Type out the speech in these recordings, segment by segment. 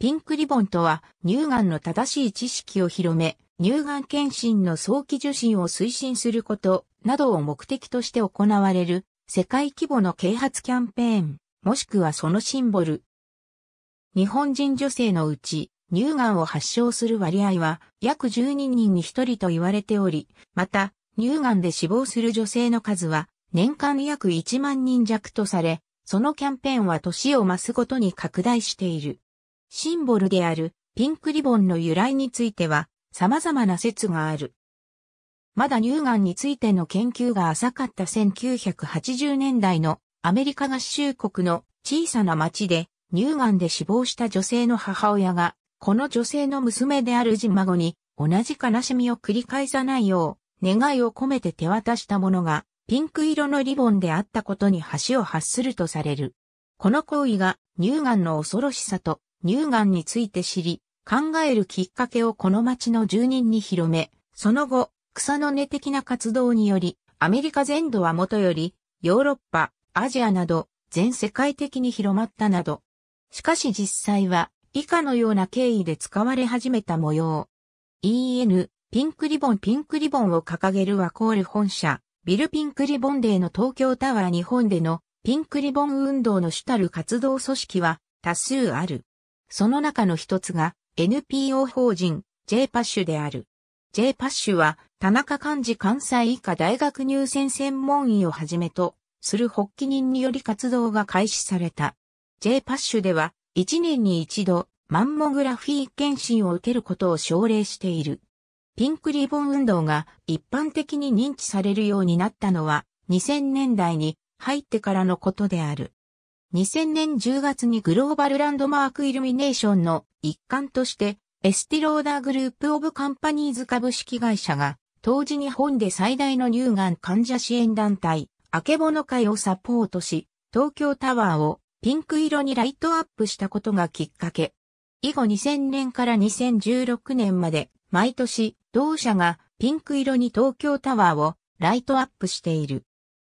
ピンクリボンとは、乳がんの正しい知識を広め、乳がん検診の早期受診を推進することなどを目的として行われる世界規模の啓発キャンペーン、もしくはそのシンボル。日本人女性のうち乳がんを発症する割合は約12人に1人と言われており、また乳がんで死亡する女性の数は年間約1万人弱とされ、そのキャンペーンは年を増すごとに拡大している。シンボルであるピンクリボンの由来については様々な説がある。まだ乳がんについての研究が浅かった1980年代のアメリカ合衆国の小さな町で乳がんで死亡した女性の母親が、この女性の娘であるじ孫に同じ悲しみを繰り返さないよう願いを込めて手渡したものがピンク色のリボンであったことに橋を発するとされる。この行為が乳がんの恐ろしさと乳がんについて知り、考えるきっかけをこの町の住人に広め、その後、草の根的な活動により、アメリカ全土はもとより、ヨーロッパ、アジアなど、全世界的に広まったなど。しかし実際は、以下のような経緯で使われ始めた模様。EN、ピンクリボンピンクリボンを掲げるワコール本社、ビルピンクリボンデーの東京タワー日本でのピンクリボン運動の主たる活動組織は多数ある。その中の一つが NPO 法人 J パッシュである。J パッシュは田中幹事関西医科大学入選専門医をはじめとする発起人により活動が開始された。J パッシュでは1年に一度マンモグラフィー検診を受けることを奨励している。ピンクリボン運動が一般的に認知されるようになったのは2000年代に入ってからのことである。2000年10月にグローバルランドマークイルミネーションの一環として、エスティローダーグループオブカンパニーズ株式会社が、当時日本で最大の乳がん患者支援団体、あけぼの会をサポートし、東京タワーをピンク色にライトアップしたことがきっかけ。以後2000年から2016年まで、毎年、同社がピンク色に東京タワーをライトアップしている。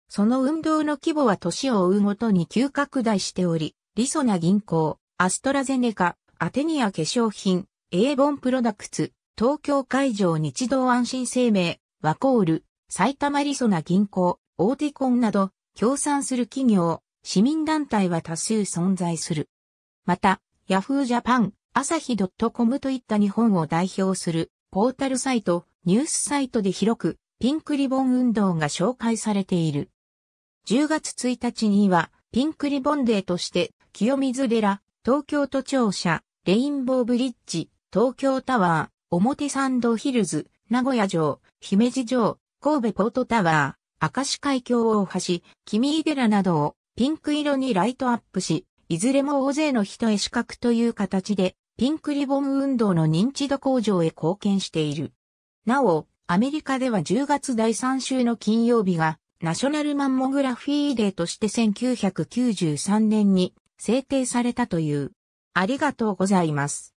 その運動の規模は年を追うごとに急拡大しており、リソナ銀行、アストラゼネカ、アテニア化粧品、エーボンプロダクツ、東京会場日動安心生命、ワコール、埼玉リソナ銀行、オーティコンなど、協賛する企業、市民団体は多数存在する。また、ヤフージャパン、朝日トコムといった日本を代表するポータルサイト、ニュースサイトで広くピンクリボン運動が紹介されている。10月1日には、ピンクリボンデーとして、清水寺、東京都庁舎、レインボーブリッジ、東京タワー、表参道ヒルズ、名古屋城、姫路城、神戸ポートタワー、明石海峡大橋、君井寺などをピンク色にライトアップし、いずれも大勢の人へ資格という形で、ピンクリボン運動の認知度向上へ貢献している。なお、アメリカでは10月第3週の金曜日がナショナルマンモグラフィーデーとして1993年に制定されたという。ありがとうございます。